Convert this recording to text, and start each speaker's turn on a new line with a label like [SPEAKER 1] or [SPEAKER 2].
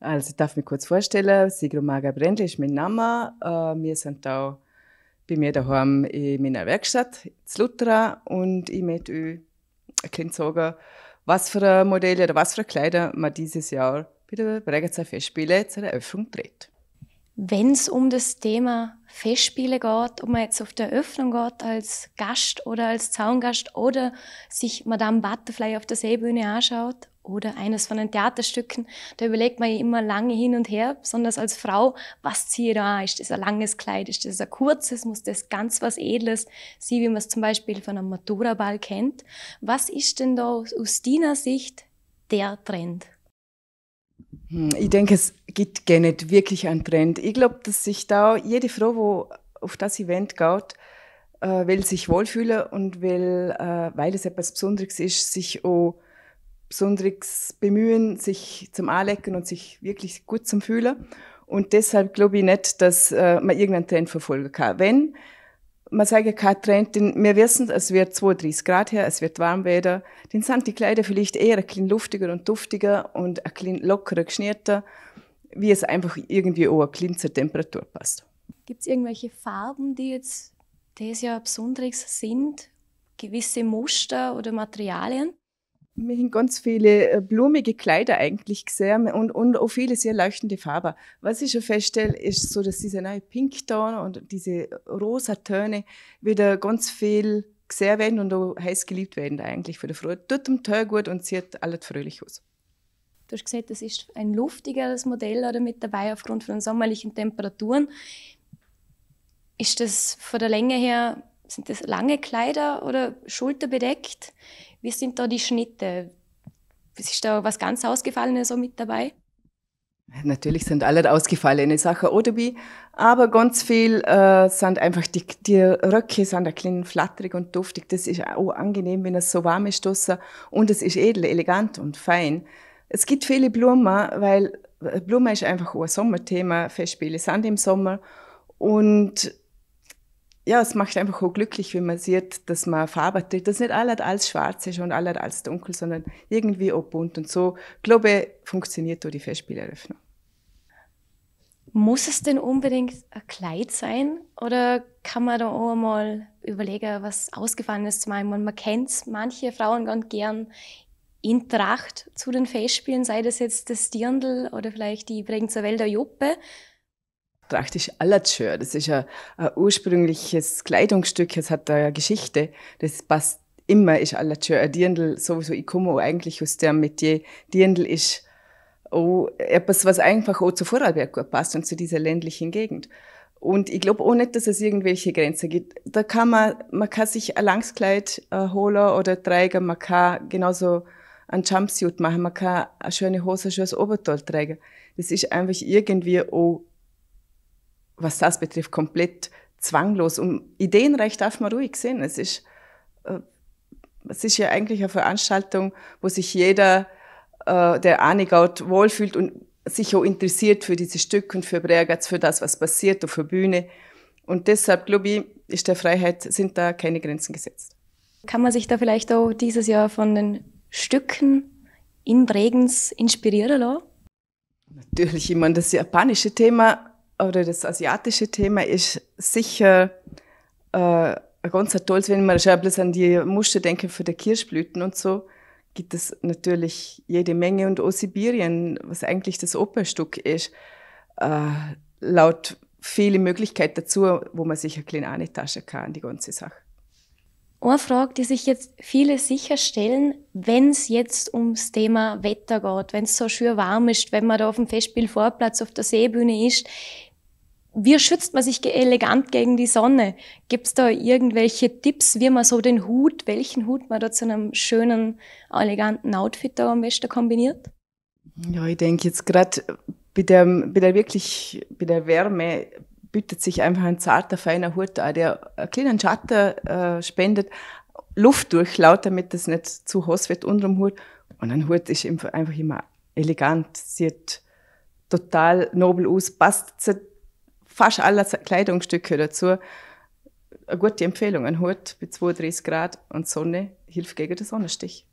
[SPEAKER 1] Also ich darf mich kurz vorstellen, Sigrun Maga Brendel ist mein Name. Äh, wir sind da bei mir daheim in meiner Werkstatt in Lutra und ich möchte euch könnt sagen, was für Modelle oder was für Kleider man dieses Jahr bei der Bregenzer Festspiele zur Eröffnung trägt.
[SPEAKER 2] Wenn es um das Thema Festspiele geht, ob man jetzt auf der Eröffnung geht als Gast oder als Zaungast oder sich Madame Butterfly auf der Seebühne anschaut oder eines von den Theaterstücken. Da überlegt man ja immer lange hin und her, besonders als Frau, was ziehe ich da? Ist das ein langes Kleid? Ist das ein kurzes? Muss das ganz was Edles sie wie man es zum Beispiel von einem Matura-Ball kennt? Was ist denn da aus deiner Sicht der Trend?
[SPEAKER 1] Hm, ich denke, es gibt gar nicht wirklich einen Trend. Ich glaube, dass sich da jede Frau, wo auf das Event geht, äh, will sich wohlfühlen und will, äh, weil es etwas Besonderes ist, sich auch besonderes Bemühen, sich zum Anlecken und sich wirklich gut zum Fühlen. Und deshalb glaube ich nicht, dass äh, man irgendeinen Trend verfolgen kann. Wenn man sagen kann, Trend, denn wir wissen, es wird 32 Grad her, es wird warm werden, dann sind die Kleider vielleicht eher ein bisschen luftiger und duftiger und ein bisschen lockerer geschnürter, wie es einfach irgendwie auch ein bisschen zur Temperatur passt.
[SPEAKER 2] Gibt es irgendwelche Farben, die jetzt dieses Jahr besonders sind? Gewisse Muster oder Materialien? wir haben ganz viele äh, blumige Kleider eigentlich
[SPEAKER 1] gesehen und, und auch viele sehr leuchtende Farben. Was ich schon feststelle, ist so, dass diese neue Pinkton und diese rosa Töne wieder ganz viel gesehen werden und auch heiß geliebt werden eigentlich von der Frau. Tut dem Teil gut und sieht alles fröhlich aus.
[SPEAKER 2] Du hast gesagt, das ist ein luftigeres Modell oder mit dabei aufgrund von den sommerlichen Temperaturen. Ist das von der Länge her, sind das lange Kleider oder schulterbedeckt? Wie sind da die Schnitte? Ist da was ganz Ausgefallenes so mit dabei?
[SPEAKER 1] Natürlich sind alle ausgefallene Sachen Odobi, aber ganz viel äh, sind einfach die, die Röcke sind ein bisschen flatterig und duftig. Das ist auch angenehm, wenn es so warm ist draussen. und es ist edel, elegant und fein. Es gibt viele Blumen, weil äh, Blumen ist einfach auch ein Sommerthema. Festspiele sind im Sommer und ja, es macht einfach auch glücklich, wenn man sieht, dass man Farbe trägt, dass nicht alles als schwarz ist und alles als dunkel, sondern irgendwie auch bunt. Und so, glaube ich, funktioniert auch die Festspieleröffnung.
[SPEAKER 2] Muss es denn unbedingt ein Kleid sein? Oder kann man da auch mal überlegen, was Ausgefallenes zu machen? man kennt manche Frauen ganz gern in Tracht zu den Festspielen, sei das jetzt das Dirndl oder vielleicht die Bregenzer Wälder Juppe
[SPEAKER 1] praktisch Alatschör. Das ist ein, ein, ursprüngliches Kleidungsstück, es hat eine Geschichte. Das passt immer, ist Alatschör. Ein Dirndl, sowieso, ich komme eigentlich aus dem Metier. Dirndl ist auch etwas, was einfach auch zu Vorarlberg gut passt und zu dieser ländlichen Gegend. Und ich glaube auch nicht, dass es irgendwelche Grenzen gibt. Da kann man, man kann sich ein Langskleid äh, holen oder tragen, man kann genauso ein Jumpsuit machen, man kann eine schöne Hose, ein schönes Oberteil tragen. Das ist einfach irgendwie auch was das betrifft, komplett zwanglos. Und Ideenrecht darf man ruhig sehen. Es ist, äh, es ist ja eigentlich eine Veranstaltung, wo sich jeder, äh, der Anigaut wohlfühlt und sich auch interessiert für diese Stücke und für Bregatz, für das, was passiert und für Bühne. Und deshalb, glaube ich, ist der Freiheit, sind da keine Grenzen gesetzt.
[SPEAKER 2] Kann man sich da vielleicht auch dieses Jahr von den Stücken in Bregenz inspirieren lassen?
[SPEAKER 1] Natürlich, ich meine, das japanische Thema oder das asiatische Thema ist sicher äh, ganz toll, wenn man schon ein bisschen an die Muster denken für die Kirschblüten und so, gibt es natürlich jede Menge und auch Sibirien, was eigentlich das Opernstück ist, äh, laut viele Möglichkeiten dazu, wo man sich ein klein eintaschen kann, die ganze Sache.
[SPEAKER 2] Eine Frage, die sich jetzt viele sicherstellen, wenn es jetzt ums Thema Wetter geht, wenn es so schön warm ist, wenn man da auf dem Festspielvorplatz auf der Seebühne ist, wie schützt man sich elegant gegen die Sonne? Gibt es da irgendwelche Tipps, wie man so den Hut, welchen Hut man da zu einem schönen, eleganten Outfit da am besten kombiniert?
[SPEAKER 1] Ja, ich denke jetzt gerade bei der, bei der wirklich, bei der Wärme bietet sich einfach ein zarter, feiner Hut an, der einen kleinen Schatten äh, spendet, Luft durchlaut, damit es nicht zu heiß wird unter dem Hut. Und ein Hut ist einfach immer elegant, sieht total nobel aus, passt zu fast aller Kleidungsstücke dazu eine äh, gute Empfehlung. Ein Hut bei 32 Grad und Sonne hilft gegen den Sonnenstich.